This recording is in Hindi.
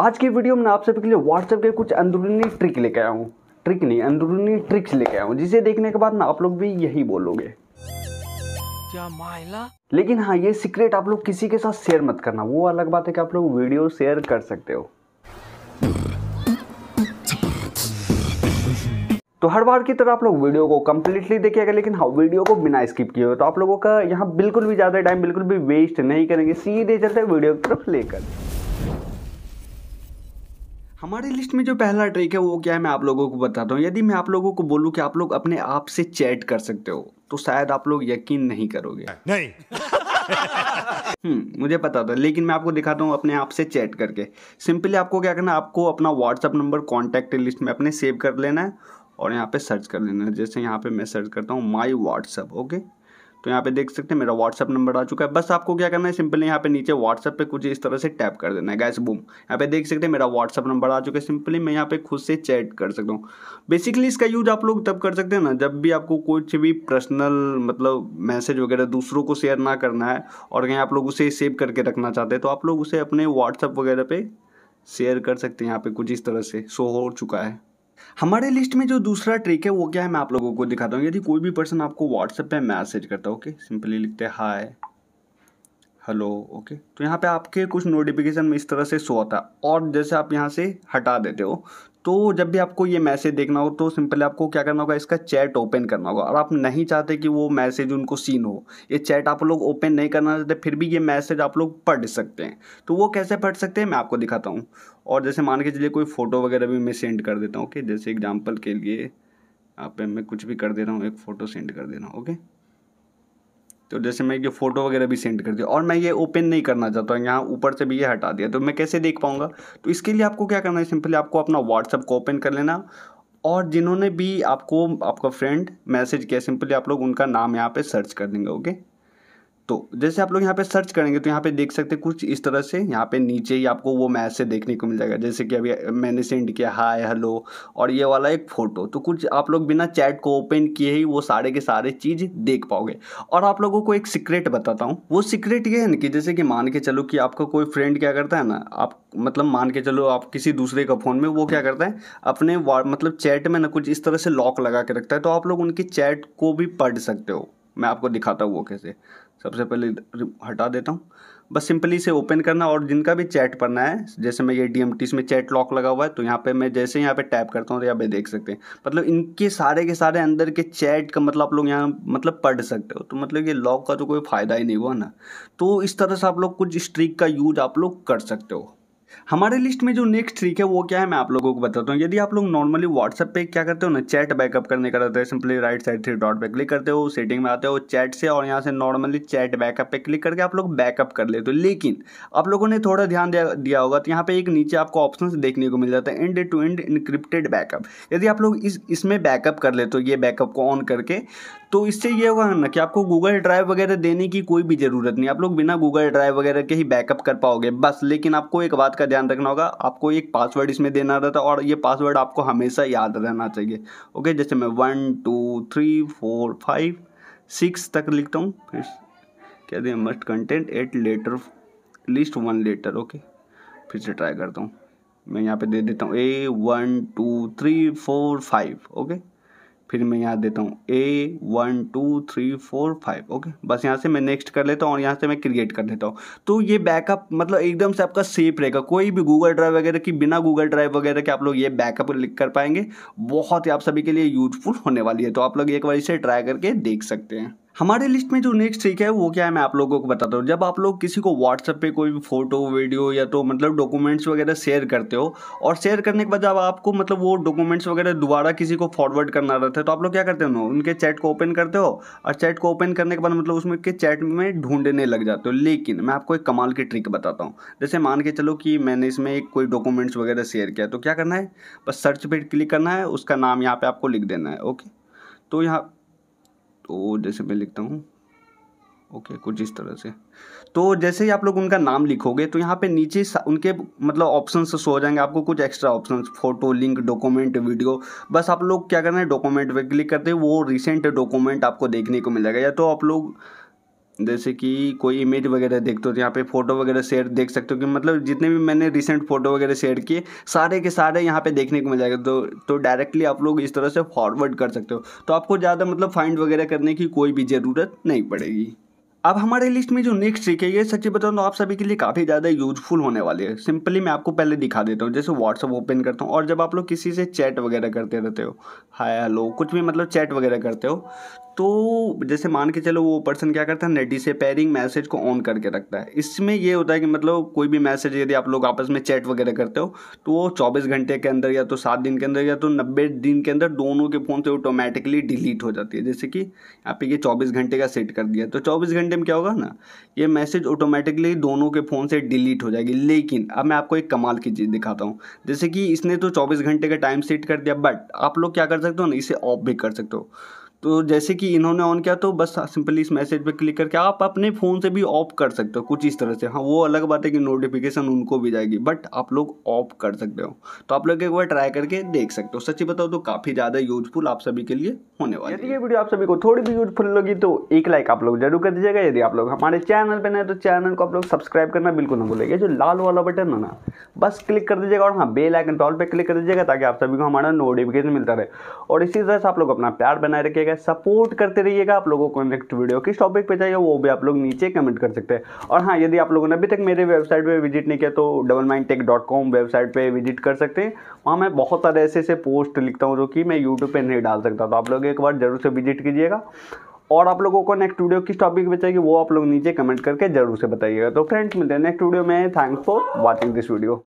आज की वीडियो में आप सभी के लिए व्हाट्सएप के कुछ अंदरूनी ट्रिक लेके आया हूँ ट्रिक नहीं अंदरूनी ट्रिक्स लेके आया हूँ जिसे देखने के बाद ना आप लोग भी यही बोलोगे लेकिन हाँ ये सीक्रेट आप लोग किसी के साथ शेयर मत करना वो अलग बात है कि आप लोग वीडियो शेयर कर सकते हो तो हर बार की तरह आप लोग वीडियो को कम्प्लीटली देखिएगा लेकिन हाँ वीडियो को बिना स्किप किए तो आप लोगों का यहाँ बिल्कुल भी ज़्यादा टाइम बिल्कुल भी वेस्ट नहीं करेंगे सीधे चलते वीडियो की तरफ लेकर हमारी लिस्ट में जो पहला ट्रिक है वो क्या है मैं आप लोगों को बताता हूँ यदि मैं आप लोगों को बोलूँ कि आप लोग अपने आप से चैट कर सकते हो तो शायद आप लोग यकीन नहीं करोगे नहीं हम्म, मुझे पता था लेकिन मैं आपको दिखाता हूँ अपने आप से चैट करके सिंपली आपको क्या करना है आपको अपना व्हाट्सअप नंबर कॉन्टैक्ट लिस्ट में अपने सेव कर लेना है और यहाँ पे सर्च कर लेना है जैसे यहाँ पे मैं सर्च करता हूँ माई व्हाट्सअप ओके तो यहाँ पे देख सकते हैं मेरा व्हाट्सअप नंबर आ चुका है बस आपको क्या करना है सिंपली यहाँ पे नीचे व्हाट्सअप पे कुछ इस तरह से टैप कर देना है गैस बूम यहाँ पे देख सकते हैं मेरा व्हाट्सअप नंबर आ चुका है सिंपली मैं यहाँ पे खुद से चैट कर सकता हूँ बेसिकली इसका यूज आप लोग तब कर सकते हैं ना जब भी आपको कुछ भी पर्सनल मतलब मैसेज वगैरह दूसरों को शेयर ना करना है और कहीं आप लोग उसे सेव करके रखना चाहते हैं तो आप लोग उसे अपने व्हाट्सअप वगैरह पर शेयर कर सकते हैं यहाँ पे कुछ इस तरह से शो हो चुका है हमारे लिस्ट में जो दूसरा ट्रिक है वो क्या है मैं आप लोगों को दिखाता हूँ यदि कोई भी पर्सन आपको व्हाट्सएप पे मैसेज करता है ओके सिंपली लिखते हैं हाय हेलो ओके तो यहाँ पे आपके कुछ नोटिफिकेशन में इस तरह से शो आता है और जैसे आप यहाँ से हटा देते हो तो जब भी आपको ये मैसेज देखना हो तो सिंपली आपको क्या करना होगा इसका चैट ओपन करना होगा और आप नहीं चाहते कि वो मैसेज उनको सीन हो ये चैट आप लोग ओपन नहीं करना चाहते फिर भी ये मैसेज आप लोग पढ़ सकते हैं तो वो कैसे पढ़ सकते हैं मैं आपको दिखाता हूँ और जैसे मान के चलिए कोई फ़ोटो वगैरह भी मैं सेंड कर देता हूँ ओके जैसे एग्जाम्पल के लिए आप मैं कुछ भी कर दे रहा हूँ एक फ़ोटो सेंड कर दे रहा हूँ ओके तो जैसे मैं ये फ़ोटो वगैरह भी सेंड कर दिया और मैं ये ओपन नहीं करना चाहता हूँ यहाँ ऊपर से भी ये हटा दिया तो मैं कैसे देख पाऊँगा तो इसके लिए आपको क्या करना है सिंपली आपको अपना व्हाट्सअप को ओपन कर लेना और जिन्होंने भी आपको आपका फ्रेंड मैसेज किया सिंपली आप लोग उनका नाम यहाँ पे सर्च कर देंगे ओके तो जैसे आप लोग यहाँ पे सर्च करेंगे तो यहाँ पे देख सकते हैं कुछ इस तरह से यहाँ पे नीचे ही आपको वो मैसेज देखने को मिल जाएगा जैसे कि अभी मैंने सेंड किया हाय हेलो और ये वाला एक फ़ोटो तो कुछ आप लोग बिना चैट को ओपन किए ही वो सारे के सारे चीज़ देख पाओगे और आप लोगों को एक सीक्रेट बताता हूँ वो सीक्रेट ये है ना कि जैसे कि मान के चलो कि आपका कोई फ्रेंड क्या करता है ना आप मतलब मान के चलो आप किसी दूसरे का फ़ोन में वो क्या करता है अपने मतलब चैट में ना कुछ इस तरह से लॉक लगा के रखता है तो आप लोग उनकी चैट को भी पढ़ सकते हो मैं आपको दिखाता हूँ वो कैसे सबसे पहले हटा देता हूँ बस सिंपली इसे ओपन करना और जिनका भी चैट पढ़ना है जैसे मैं ये डी एम टी में चैट लॉक लगा हुआ है तो यहाँ पे मैं जैसे यहाँ पे टैप करता हूँ तो यहाँ पे देख सकते हैं मतलब इनके सारे के सारे अंदर के चैट का मतलब आप लोग यहाँ मतलब पढ़ सकते हो तो मतलब ये लॉक का तो कोई फ़ायदा ही नहीं हुआ ना तो इस तरह से आप लोग कुछ स्ट्रिक का यूज आप लोग कर सकते हो हमारे लिस्ट में जो नेक्स्ट ट्रिक है वो क्या है मैं आप लोगों को बताता हूँ यदि आप लोग नॉर्मली व्हाट्सएप पे क्या करते हो ना चैट बैकअप करने का रहता है simply right side three dot पे क्लिक करते हो सेटिंग में आते हो चैट से और यहाँ से नॉर्मली चैट बैकअप पे क्लिक करके आप लोग बैकअप कर लेते हो लेकिन आप लोगों ने थोड़ा ध्यान दिया होगा तो यहाँ पे एक नीचे आपको ऑप्शन देखने को मिल जाता है end to end encrypted backup यदि आप लोग इस इसमें बैकअप कर लेते हो ये बैकअप को ऑन करके तो इससे ये होगा ना कि आपको गूगल ड्राइव वगैरह देने की कोई भी ज़रूरत नहीं आप लोग बिना गूगल ड्राइव वगैरह के ही बैकअप कर पाओगे बस लेकिन आपको एक बात का ध्यान रखना होगा आपको एक पासवर्ड इसमें देना रहता और ये पासवर्ड आपको हमेशा याद रहना चाहिए ओके जैसे मैं one two three four five six तक लिखता हूँ फिर क्या दें must content at letter list one letter okay फिर से ट्राई करता हूँ मैं यहाँ पे दे देता हूँ A one two three four five okay फिर मैं यहाँ देता हूँ A one two three four five okay बस यहाँ से मैं नेक्स्ट कर लेता हूँ और यहाँ से मैं क्रिएट कर देता हूँ तो ये बैकअप मतलब एकदम से आपका सेफ रहेगा कोई भी गूगल ड्राइव वगैरह की बिना गूगल ड्राइव वगैरह के आप लोग ये बैकअप लिख कर पाएंगे बहुत ही आप सभी के लिए यूजफुल होने वाली है तो आप लोग एक बार इसे ट्राई करके देख सकते हैं हमारे लिस्ट में जो नेक्स्ट ट्रिक है वो क्या है मैं आप लोगों को बताता हूँ जब आप लोग किसी को व्हाट्सएप पे कोई भी फोटो वीडियो या तो मतलब डॉक्यूमेंट्स वगैरह शेयर करते हो और शेयर करने के बाद जब आपको मतलब वो डॉक्यूमेंट्स वगैरह दोबारा किसी को फॉरवर्ड करना रहता है तो आप लोग क्या करते हो उनके चैट को ओपन करते हो और चैट को ओपन करने के बाद मतलब उसमें के चैट में ढूंढने लग जाते हो लेकिन मैं आपको एक कमाल की ट्रिक बताता हूँ जैसे मान के चलो कि मैंने इसमें एक कोई डॉक्यूमेंट्स वगैरह शेयर किया तो क्या करना है बस सर्च पर क्लिक करना है उसका नाम यहाँ पर आपको लिख देना है ओके तो यहाँ तो जैसे मैं लिखता हूँ ओके okay, कुछ इस तरह से तो जैसे ही आप लोग उनका नाम लिखोगे तो यहाँ पे नीचे उनके मतलब ऑप्शन शो हो जाएंगे आपको कुछ extra option photo link document video बस आप लोग क्या करना है डॉक्यूमेंट पे क्लिक करते हैं वो रिसेंट डॉक्यूमेंट आपको देखने को मिल जाएगा या तो आप लोग जैसे कि कोई इमेज वगैरह देखते हो तो यहाँ पे फ़ोटो वगैरह शेयर देख सकते हो कि मतलब जितने भी मैंने रिसेंट फ़ोटो वगैरह शेयर किए सारे के सारे यहाँ पे देखने को मिल जाएगा तो तो डायरेक्टली आप लोग इस तरह से फॉरवर्ड कर सकते हो तो आपको ज़्यादा मतलब फाइंड वगैरह करने की कोई भी ज़रूरत नहीं पड़ेगी अब हमारे लिस्ट में जो नेक्स्ट ट्रिक है ये सच्ची बताऊँ तो आप सभी के लिए काफ़ी ज़्यादा यूजफुल होने वाली है सिंपली मैं आपको पहले दिखा देता हूँ जैसे व्हाट्सअप ओपन करता हूँ और जब आप लोग किसी से चैट वगैरह करते रहते हो हाय हेलो कुछ भी मतलब चैट वगैरह करते हो तो जैसे मान के चलो वो पर्सन क्या करता है नेटी से पेयरिंग मैसेज को ऑन करके रखता है इसमें ये होता है कि मतलब कोई भी मैसेज यदि आप लोग आपस में चैट वगैरह करते हो तो वो चौबीस घंटे के अंदर या तो सात दिन के अंदर या तो नब्बे दिन के अंदर दोनों के फ़ोन से ऑटोमेटिकली डिलीट हो जाती है जैसे कि यहाँ पे ये चौबीस घंटे का सेट कर दिया तो चौबीस घंटे में क्या होगा ना ये मैसेज ऑटोमेटिकली दोनों के फ़ोन से डिलीट हो जाएगी लेकिन अब मैं आपको एक कमाल की चीज़ दिखाता हूँ जैसे कि इसने तो चौबीस घंटे का टाइम सेट कर दिया बट आप लोग क्या कर सकते हो ना इसे ऑफ भी कर सकते हो तो जैसे कि इन्होंने ऑन किया तो बस सिंपली इस मैसेज पे क्लिक करके आप अपने फ़ोन से भी ऑफ कर सकते हो कुछ इस तरह से हाँ वो अलग बात है कि नोटिफिकेशन उनको भी जाएगी बट आप लोग ऑफ कर सकते हो तो आप लोग एक बार ट्राई करके देख सकते हो सच्ची बताओ तो काफ़ी ज़्यादा यूजफुल आप सभी के लिए होने वाली यदि ये वीडियो आप सभी को थोड़ी भी यूजफुल लगी तो एक लाइक आप लोग जरूर कर दीजिएगा यदि आप लोग हमारे चैनल पर नए तो चैनल को आप लोग सब्सक्राइब करना बिल्कुल ना भूलेगा जो लाल वाला बटन है ना बस क्लिक कर दीजिएगा और हाँ बेल आइकन टॉल पर क्लिक कर दीजिएगा ताकि आप सभी को हमारा नोटिफिकेशन मिलता रहे और इसी तरह से आप लोग अपना प्यार बनाए रखिएगा सपोर्ट करते रहिएगा आप लोगों को नेक्स्ट वीडियो किस टॉपिक पे चाहिए वो भी आप लोग नीचे कमेंट कर सकते हैं और हाँ यदि आप लोगों ने अभी तक मेरे वेबसाइट पर विजिट नहीं किया तो double mind tech dot com website पर विजिट कर सकते हैं वहाँ मैं बहुत सारे ऐसे ऐसे पोस्ट लिखता हूँ जो कि मैं यूट्यूब पर नहीं डाल सकता तो आप लोग एक बार जरूर से विजिट कीजिएगा और आप लोगों को नेक्स्ट वीडियो किस टॉपिक पे चाहिए वो आप लोग नीचे कमेंट करके जरूर से बताइएगा तो फ्रेंड्स मिलते हैं नेक्स्ट वीडियो में thanks for watching this video